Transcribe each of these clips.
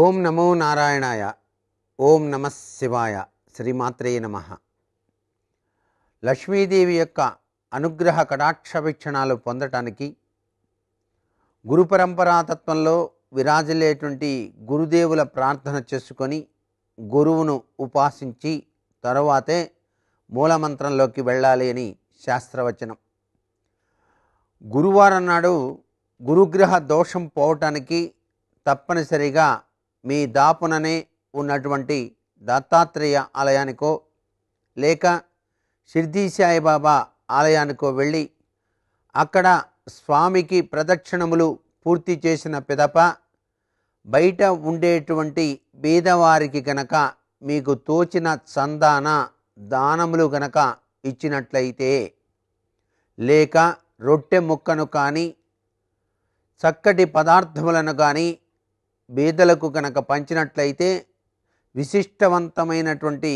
ఓం నమో నారాయణాయ ఓం నమ శివాయ శ్రీమాత్రే నమ లక్ష్మీదేవి యొక్క అనుగ్రహ కటాక్ష వీక్షణాలు పొందటానికి గురు పరంపరాతత్వంలో గురుదేవుల ప్రార్థన చేసుకొని గురువును ఉపాసించి తరువాతే మూలమంత్రంలోకి వెళ్ళాలి అని శాస్త్రవచనం గురువారం నాడు గురుగ్రహ దోషం పోవటానికి తప్పనిసరిగా మీ దాపుననే ఉన్నటువంటి దత్తాత్రేయ ఆలయానికో లేక షిర్దీ సాయిబాబా ఆలయానికో వెళ్ళి అక్కడ స్వామికి ప్రదక్షిణములు పూర్తి చేసిన పిదప బయట ఉండేటువంటి బీదవారికి గనక మీకు తోచిన చందాన దానములు గనక ఇచ్చినట్లయితే లేక రొట్టె ముక్కను కానీ చక్కటి పదార్థములను కానీ బీదలకు కనుక పంచినట్లయితే విశిష్టవంతమైనటువంటి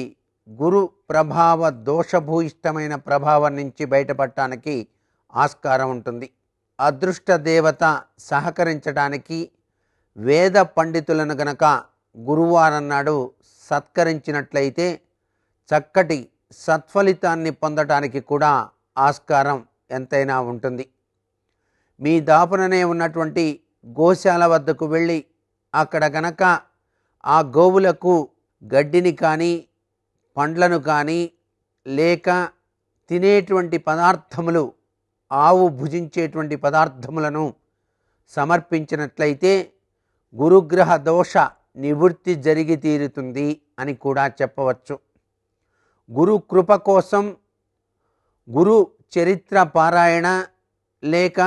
గురు ప్రభావ దోషభూయిష్టమైన ప్రభావం నుంచి బయటపడటానికి ఆస్కారం ఉంటుంది అదృష్ట దేవత సహకరించడానికి వేద పండితులను గనక గురువారం నాడు సత్కరించినట్లయితే చక్కటి సత్ఫలితాన్ని పొందటానికి కూడా ఆస్కారం ఎంతైనా ఉంటుంది మీ దాపుననే ఉన్నటువంటి గోశాల వద్దకు వెళ్ళి అక్కడ గనక ఆ గోవులకు గడ్డిని కానీ పండ్లను కానీ లేక తినేటువంటి పదార్థములు ఆవు భుజించేటువంటి పదార్థములను సమర్పించినట్లయితే గురుగ్రహ దోష నివృత్తి జరిగి తీరుతుంది అని కూడా చెప్పవచ్చు గురు కృప కోసం గురు చరిత్ర పారాయణ లేక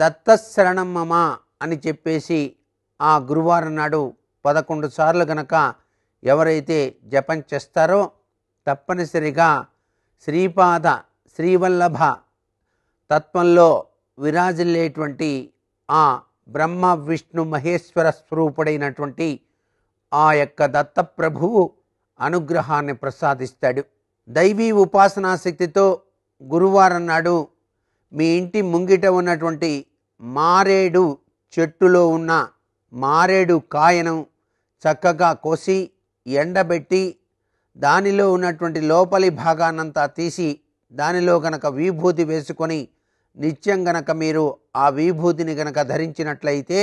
దత్తశరణమ్మమా అని చెప్పేసి ఆ గురువారం నాడు పదకొండు సార్లు గనక ఎవరైతే జపం చేస్తారో తప్పనిసరిగా శ్రీపాద శ్రీవల్లభ తత్వంలో విరాజిల్లేటువంటి ఆ బ్రహ్మ విష్ణు మహేశ్వర స్వరూపుడైనటువంటి ఆ యొక్క దత్తప్రభువు అనుగ్రహాన్ని ప్రసాదిస్తాడు దైవీ ఉపాసనా శక్తితో గురువారం నాడు మీ ఇంటి ముంగిట ఉన్నటువంటి మారేడు చెట్టులో ఉన్న మారేడు కాయను చక్కగా కోసి ఎండబెట్టి దానిలో ఉన్నటువంటి లోపలి భాగానంతా తీసి దానిలో గనక విభూతి వేసుకొని నిత్యం గనక మీరు ఆ విభూతిని గనక ధరించినట్లయితే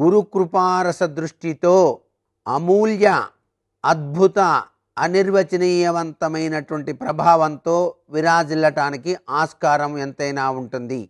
గురుకృపారస దృష్టితో అమూల్య అద్భుత అనిర్వచనీయవంతమైనటువంటి ప్రభావంతో విరాజిల్లటానికి ఆస్కారం ఎంతైనా ఉంటుంది